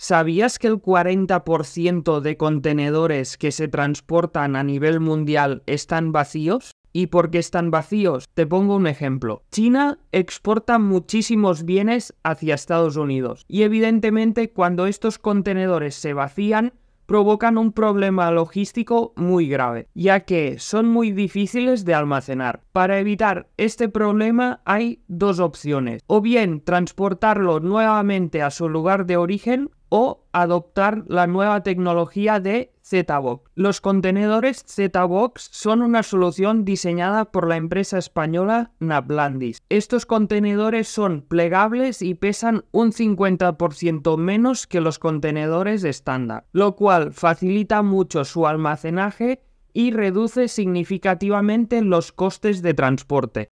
¿Sabías que el 40% de contenedores que se transportan a nivel mundial están vacíos? ¿Y por qué están vacíos? Te pongo un ejemplo. China exporta muchísimos bienes hacia Estados Unidos y evidentemente cuando estos contenedores se vacían, provocan un problema logístico muy grave, ya que son muy difíciles de almacenar. Para evitar este problema hay dos opciones, o bien transportarlo nuevamente a su lugar de origen, o adoptar la nueva tecnología de ZBox. Los contenedores ZBox son una solución diseñada por la empresa española Naplandis. Estos contenedores son plegables y pesan un 50% menos que los contenedores estándar, lo cual facilita mucho su almacenaje y reduce significativamente los costes de transporte.